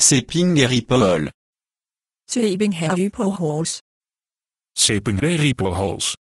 Sipping er i Paul. Sipping er i på hals. Seping er i på hals.